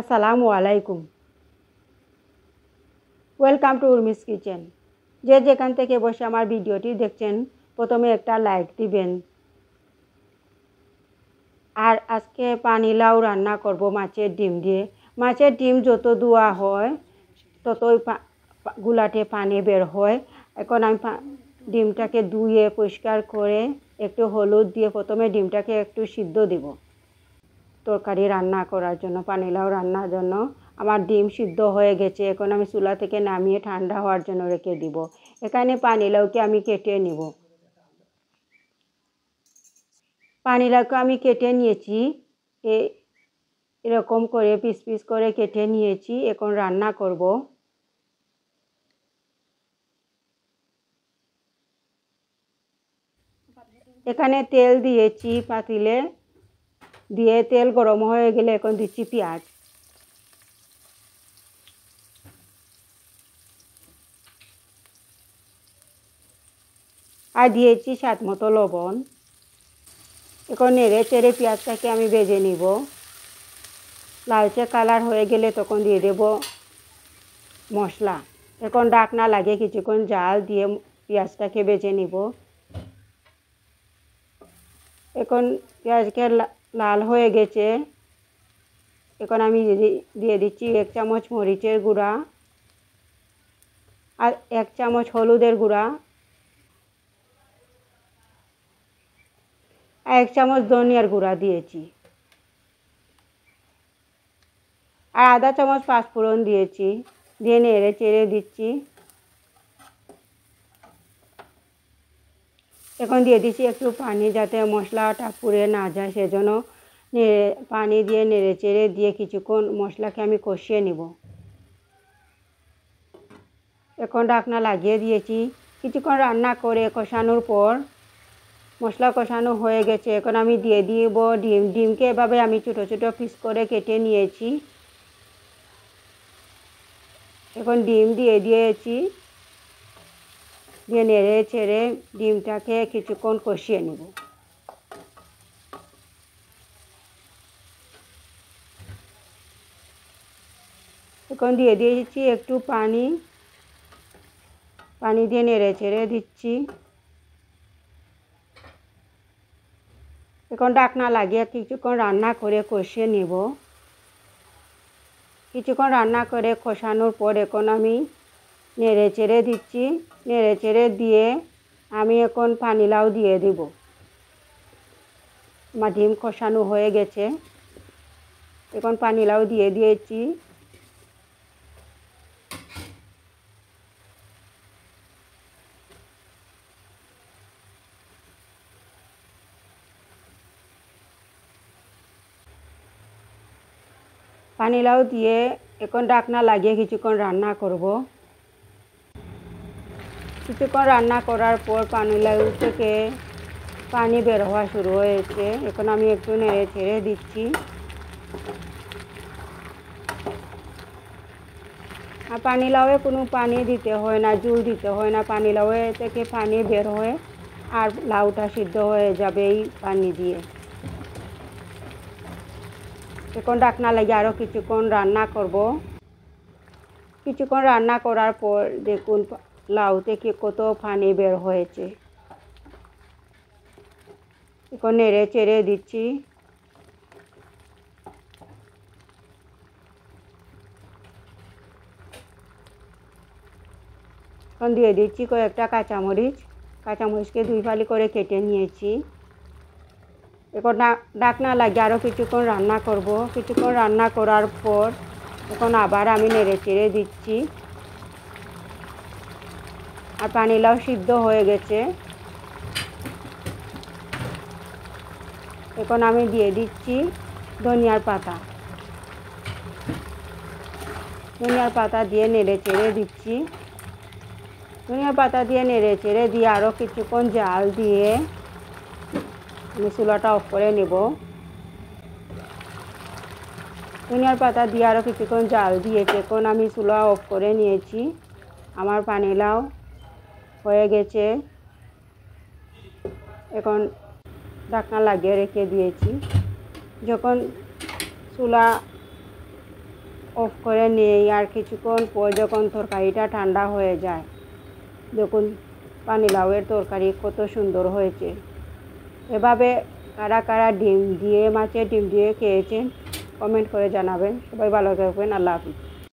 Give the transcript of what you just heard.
আসসালামু আলাইকুম welcome to Urmi's kitchen যে যেখান থেকে বসে আমার ভিডিওটি দেখছেন প্রথমে একটা লাইক দিবেন আর আজকে পানিলাউ রান্না করব মাছের ডিম দিয়ে মাছের ডিম যত ধোয়া হয় ততই গুলাটে পানি বের হয় এখন আমি ডিমটাকে ধুয়ে পরিষ্কার করে একটু হলুদ দিয়ে প্রথমে ডিমটাকে একটু সিদ্ধ দিব তরকারি রান্না করার জন্য পানিলাও রান্নার জন্য আমার ডিম সিদ্ধ হয়ে গেছে এখন আমি চুলা থেকে নামিয়ে ঠান্ডা হওয়ার জন্য রেখে দিব এখানে পানিলাউকে আমি কেটে নিব পানিলাউকে আমি কেটে নিয়েছি এ এরকম করে পিস পিস করে কেটে নিয়েছি এখন রান্না করব এখানে তেল দিয়েছি পাতিলে দিয়ে তেল গরম হয়ে গেলে এখন দিচ্ছি পেঁয়াজ আর দিয়েছি স্বাদ মতো লবণ এখন নেড়ে চেড়ে পেঁয়াজটাকে আমি বেজে নিব লালচে কালার হয়ে গেলে তখন দিয়ে দেব মশলা এখন ডাক না লাগে কিছুক্ষণ জাল দিয়ে পেঁয়াজটাকে বেজে নিব এখন পেঁয়াজকে লাল হয়ে গেছে এখন আমি দিয়ে দিচ্ছি এক চামচ মরিচের গুঁড়া আর এক চামচ হলুদের গুঁড়া আর এক চামচ ধনিয়ার গুঁড়া দিয়েছি আর আধা চামচ পাঁচফোড়ন দিয়েছি দিয়ে নেড়ে চেড়ে দিচ্ছি এখন দিয়ে দিছি একটু পানি যাতে মশলাটা পুড়ে না যায় সেজন্য নেড়ে পানি দিয়ে নেড়ে চেড়ে দিয়ে কিছুক্ষণ মশলাকে আমি কষিয়ে নিব এখন ডাকনা লাগিয়ে দিয়েছি কিছুক্ষণ রান্না করে কষানোর পর মশলা কষানো হয়ে গেছে এখন আমি দিয়ে দিব ডিম ডিমকে এভাবে আমি ছোটো ছোটো পিস করে কেটে নিয়েছি এখন ডিম দিয়ে দিয়েছি দিয়ে নেড়ে ছেড়ে ডিমটাকে কিছুক্ষণ কষিয়ে নেব এখন দিয়ে দিয়েছি একটু পানি পানি দিয়ে নেড়ে ছেড়ে দিচ্ছি এখন ডাকনা লাগিয়ে কিছুক্ষণ রান্না করে কষিয়ে নেব কিছুক্ষণ রান্না করে কষানোর পর এখন আমি নেড়ে চেড়ে দিচ্ছি নেড়ে চেড়ে দিয়ে আমি এখন পানিলাও দিয়ে দিব আমার ডিম খসানো হয়ে গেছে এখন পানিলাও দিয়ে দিয়েছি লাউ দিয়ে এখন ডাকনা লাগিয়ে কিছুক্ষণ রান্না করব কিছুক্ষণ রান্না করার পর পানিলাউ থেকে পানি বের হওয়া শুরু হয়েছে এখন আমি একটু নেড়ে ছেড়ে দিচ্ছি আর পানি লাউয়ে কোনো পানি দিতে হয় না জুল দিতে হয় না পানি লাউয়ে থেকে পানি বের হয়ে আর লাউটা সিদ্ধ হয়ে যাবে এই পানি দিয়ে এখন ডাকনা লাগে আরও কিছুক্ষণ রান্না করব কিছুক্ষণ রান্না করার পর দেখুন লাউ থেকে কত পানি বের হয়েছে এখন নেড়ে চেড়ে দিচ্ছি এখন দিয়ে দিচ্ছি কয়েকটা কাঁচামরিচ কাঁচামরিচকে দুই ফালি করে কেটে নিয়েছি এখন ডাকনা লাগে আরও কিছুক্ষণ রান্না করব কিছুক্ষণ রান্না করার পর এখন আবার আমি নেড়ে চেড়ে দিচ্ছি আর পানিলাও সিদ্ধ হয়ে গেছে এখন আমি দিয়ে দিচ্ছি ধনিয়ার পাতা ধনিয়ার পাতা দিয়ে নেড়ে চেড়ে দিচ্ছি ধনিয়া পাতা দিয়ে নেড়ে চেড়ে দিয়ে আরও কিছুক্ষণ জাল দিয়ে আমি চুলাটা অফ করে নেব ধনিয়ার পাতা দিয়ে আরও কিছুক্ষণ জাল দিয়েছে এখন আমি চুলা অফ করে নিয়েছি আমার পানিলাও হয়ে গেছে এখন ঢাকনা লাগিয়ে রেখে দিয়েছি যখন চুলা অফ করে নেই আর কিছুক্ষণ পর যখন তরকারিটা ঠান্ডা হয়ে যায় দেখুন পানিলাউয়ের তরকারি কত সুন্দর হয়েছে এভাবে কারা কারা ডিম দিয়ে মাছের ডিম দিয়ে খেয়েছেন কমেন্ট করে জানাবেন সবাই ভালো থাকবেন আল্লাহ হাফিজ